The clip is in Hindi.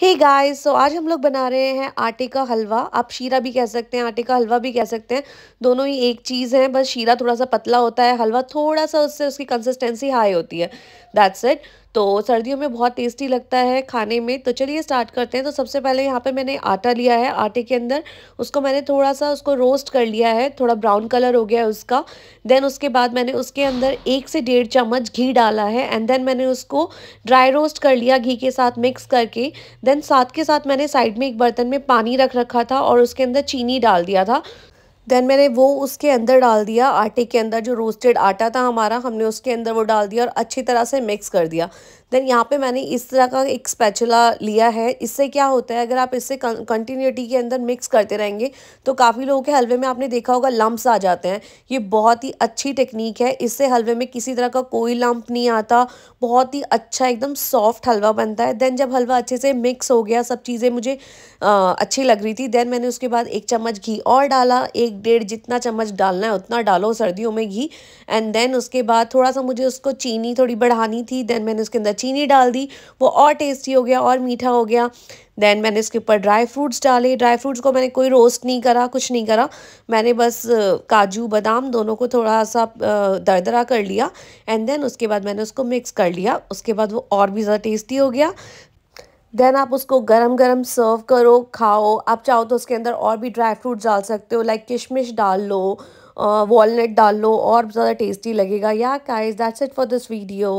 हे hey गाइस सो so आज हम लोग बना रहे हैं आटे का हलवा आप शीरा भी कह सकते हैं आटे का हलवा भी कह सकते हैं दोनों ही एक चीज़ है बस शीरा थोड़ा सा पतला होता है हलवा थोड़ा सा उससे उसकी कंसिस्टेंसी हाई होती है दैट्स इट तो सर्दियों में बहुत टेस्टी लगता है खाने में तो चलिए स्टार्ट करते हैं तो सबसे पहले यहाँ पे मैंने आटा लिया है आटे के अंदर उसको मैंने थोड़ा सा उसको रोस्ट कर लिया है थोड़ा ब्राउन कलर हो गया है उसका देन उसके बाद मैंने उसके अंदर एक से डेढ़ चम्मच घी डाला है एंड देन मैंने उसको ड्राई रोस्ट कर लिया घी के साथ मिक्स करके देन साथ के साथ मैंने साइड में एक बर्तन में पानी रख रखा था और उसके अंदर चीनी डाल दिया था देन मैंने वो उसके अंदर डाल दिया आटे के अंदर जो रोस्टेड आटा था हमारा हमने उसके अंदर वो डाल दिया और अच्छी तरह से मिक्स कर दिया देन यहाँ पे मैंने इस तरह का एक स्पैचुला लिया है इससे क्या होता है अगर आप इससे कंटिन्यूटी के अंदर मिक्स करते रहेंगे तो काफ़ी लोगों के हलवे में आपने देखा होगा लम्ब्स आ जाते हैं ये बहुत ही अच्छी टेक्निक है इससे हलवे में किसी तरह का कोई लम्प नहीं आता बहुत ही अच्छा एकदम सॉफ्ट हलवा बनता है देन जब हलवा अच्छे से मिक्स हो गया सब चीज़ें मुझे आ, अच्छी लग रही थी देन मैंने उसके बाद एक चम्मच घी और डाला एक एक डेढ़ जितना चम्मच डालना है उतना डालो सर्दियों में घी एंड देन उसके बाद थोड़ा सा मुझे उसको चीनी थोड़ी बढ़ानी थी देन मैंने उसके अंदर चीनी डाल दी वो और टेस्टी हो गया और मीठा हो गया देन मैंने इसके ऊपर ड्राई फ्रूट्स डाले ड्राई फ्रूट्स को मैंने कोई रोस्ट नहीं करा कुछ नहीं करा मैंने बस काजू बादाम दोनों को थोड़ा सा दरदरा कर लिया एंड देन उसके बाद मैंने उसको मिक्स कर लिया उसके बाद वो और भी ज़्यादा टेस्टी हो गया देन आप उसको गरम गरम सर्व करो खाओ आप चाहो तो उसके अंदर और भी ड्राई फ्रूट डाल सकते हो लाइक किशमिश डाल लो वॉलनट डाल लो और ज़्यादा टेस्टी लगेगा या guys that's it for this video